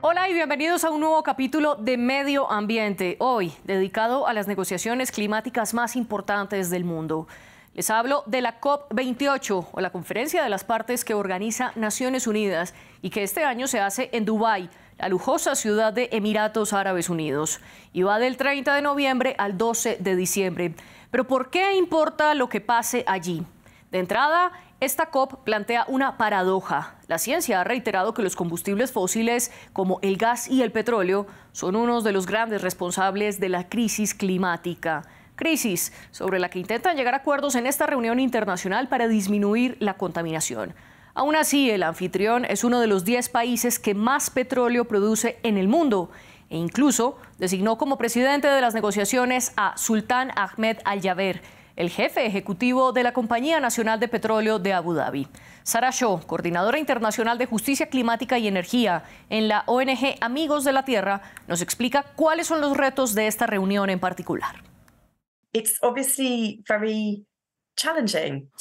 Hola y bienvenidos a un nuevo capítulo de Medio Ambiente, hoy dedicado a las negociaciones climáticas más importantes del mundo. Les hablo de la COP28 o la conferencia de las partes que organiza Naciones Unidas y que este año se hace en Dubái, la lujosa ciudad de Emiratos Árabes Unidos, y va del 30 de noviembre al 12 de diciembre. Pero ¿por qué importa lo que pase allí? De entrada, esta COP plantea una paradoja. La ciencia ha reiterado que los combustibles fósiles como el gas y el petróleo son uno de los grandes responsables de la crisis climática. Crisis sobre la que intentan llegar acuerdos en esta reunión internacional para disminuir la contaminación. Aún así, el anfitrión es uno de los 10 países que más petróleo produce en el mundo e incluso designó como presidente de las negociaciones a Sultán Ahmed Al-Jaber, el jefe ejecutivo de la Compañía Nacional de Petróleo de Abu Dhabi. Sara Shaw, coordinadora internacional de Justicia Climática y Energía en la ONG Amigos de la Tierra, nos explica cuáles son los retos de esta reunión en particular.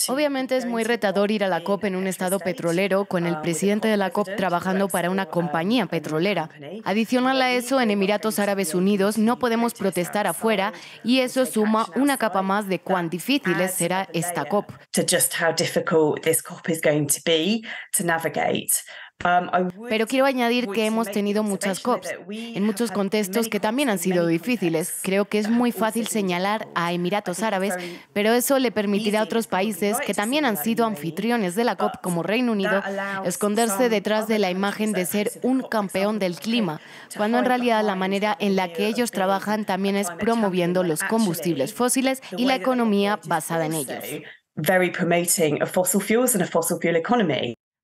Obviamente es muy retador ir a la COP en un estado petrolero con el um, presidente de la COP trabajando para una um, compañía petrolera. Adicional a eso, en Emiratos Árabes Unidos no podemos protestar afuera y eso suma una capa más de cuán difícil será esta COP. Um, pero quiero añadir que hemos tenido muchas COPs en muchos contextos que también han sido difíciles. Creo que es muy fácil señalar a Emiratos Árabes, pero eso le permitirá a otros países que también han sido anfitriones de la COP como Reino Unido esconderse detrás de la imagen de ser un campeón del clima, cuando en realidad la manera en la que ellos trabajan también es promoviendo los combustibles fósiles y la economía basada en ellos.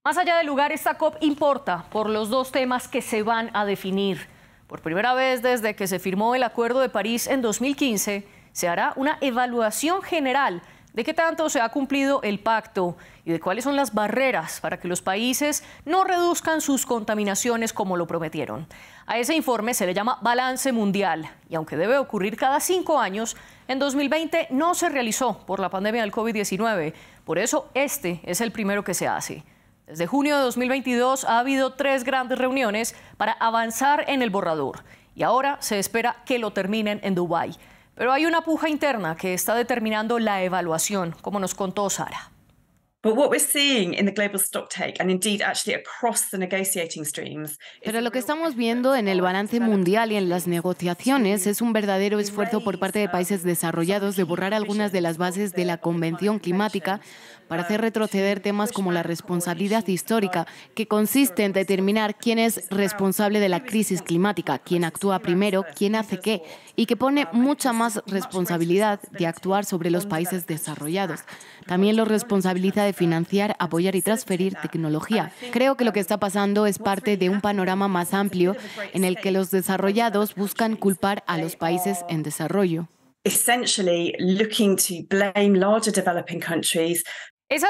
Más allá del lugar, esta COP importa por los dos temas que se van a definir. Por primera vez desde que se firmó el Acuerdo de París en 2015, se hará una evaluación general de qué tanto se ha cumplido el pacto y de cuáles son las barreras para que los países no reduzcan sus contaminaciones como lo prometieron. A ese informe se le llama Balance Mundial y aunque debe ocurrir cada cinco años, en 2020 no se realizó por la pandemia del COVID-19. Por eso este es el primero que se hace. Desde junio de 2022 ha habido tres grandes reuniones para avanzar en el borrador y ahora se espera que lo terminen en Dubái. Pero hay una puja interna que está determinando la evaluación, como nos contó Sara. Pero lo que estamos viendo en el balance mundial y en las negociaciones es un verdadero esfuerzo por parte de países desarrollados de borrar algunas de las bases de la Convención Climática para um, hacer retroceder temas como la responsabilidad histórica, que consiste en determinar quién es responsable de la crisis climática, quién actúa primero, quién hace qué, y que pone um, mucha más responsabilidad de actuar sobre los países desarrollados. También los responsabiliza financiar, apoyar y transferir tecnología. Creo que lo que está pasando es parte de un panorama más amplio en el que los desarrollados buscan culpar a los países en desarrollo. Esas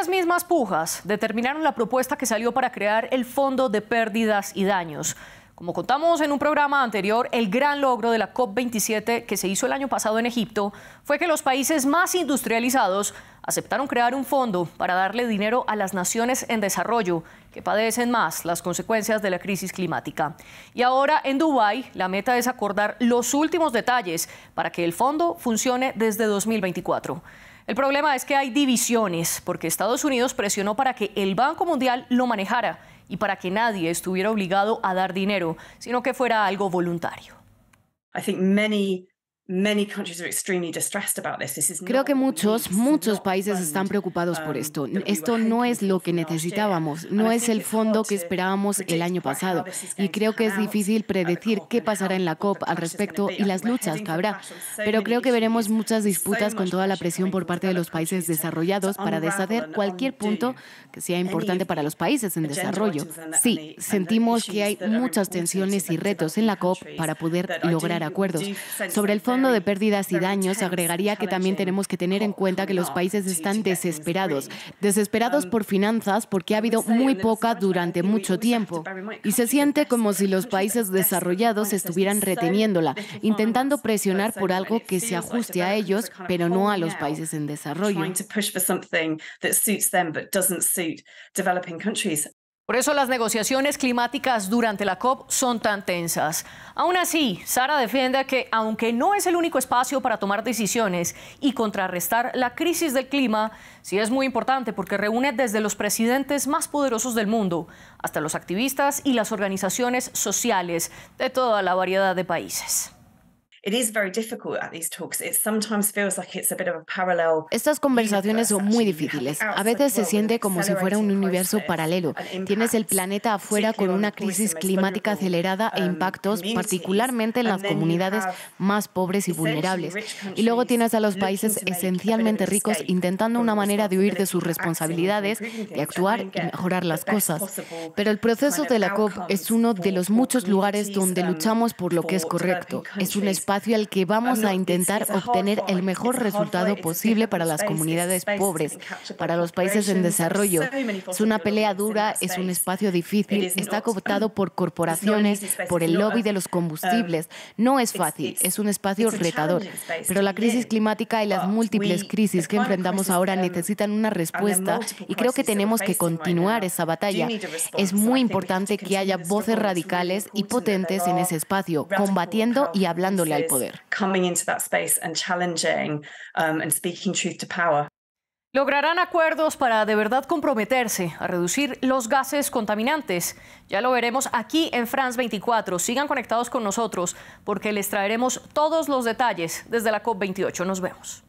mismas pujas determinaron la propuesta que salió para crear el Fondo de Pérdidas y Daños. Como contamos en un programa anterior, el gran logro de la COP27 que se hizo el año pasado en Egipto fue que los países más industrializados aceptaron crear un fondo para darle dinero a las naciones en desarrollo que padecen más las consecuencias de la crisis climática. Y ahora en Dubái la meta es acordar los últimos detalles para que el fondo funcione desde 2024. El problema es que hay divisiones porque Estados Unidos presionó para que el Banco Mundial lo manejara y para que nadie estuviera obligado a dar dinero, sino que fuera algo voluntario. think many Creo que muchos, muchos países están preocupados por um, esto. Esto no es lo que necesitábamos, no es el fondo que esperábamos el año pasado. Y creo que es difícil predecir qué pasará en la COP al respecto y las luchas que habrá. Pero creo que veremos muchas disputas con toda la presión por parte de los países desarrollados para deshacer cualquier punto que sea importante para los países en desarrollo. Sí, sentimos que hay muchas tensiones y retos en la COP para poder lograr acuerdos. Sobre el fondo Fondo de Pérdidas y Daños agregaría que también tenemos que tener en cuenta que los países están desesperados, desesperados por finanzas porque ha habido muy poca durante mucho tiempo y se siente como si los países desarrollados estuvieran reteniéndola, intentando presionar por algo que se ajuste a ellos, pero no a los países en desarrollo. Por eso las negociaciones climáticas durante la COP son tan tensas. Aún así, Sara defiende que aunque no es el único espacio para tomar decisiones y contrarrestar la crisis del clima, sí es muy importante porque reúne desde los presidentes más poderosos del mundo hasta los activistas y las organizaciones sociales de toda la variedad de países. Estas conversaciones son muy difíciles. A veces se siente como si fuera un universo paralelo. Tienes el planeta afuera con una crisis climática acelerada e um, impactos, particularmente en las comunidades más pobres y vulnerables. Y luego tienes a los países esencialmente ricos intentando una manera de huir de sus responsabilidades, de actuar y mejorar las cosas. Pero el proceso de la COP es uno de los muchos lugares donde um, luchamos por lo que es correcto. Es un espacio espacio al que vamos a intentar obtener el mejor resultado posible para las comunidades pobres, para los países en desarrollo. Es una pelea dura, es un espacio difícil, está cooptado por corporaciones, por el lobby de los um, combustibles. No es fácil, es un espacio retador. Pero la crisis climática y las múltiples crisis que enfrentamos ahora um, necesitan una respuesta y creo que tenemos que continuar esa batalla. Es muy importante que haya voces radicales y potentes en ese espacio, combatiendo y hablándole al Lograrán acuerdos para de verdad comprometerse a reducir los gases contaminantes. Ya lo veremos aquí en France 24. Sigan conectados con nosotros porque les traeremos todos los detalles desde la COP28. Nos vemos.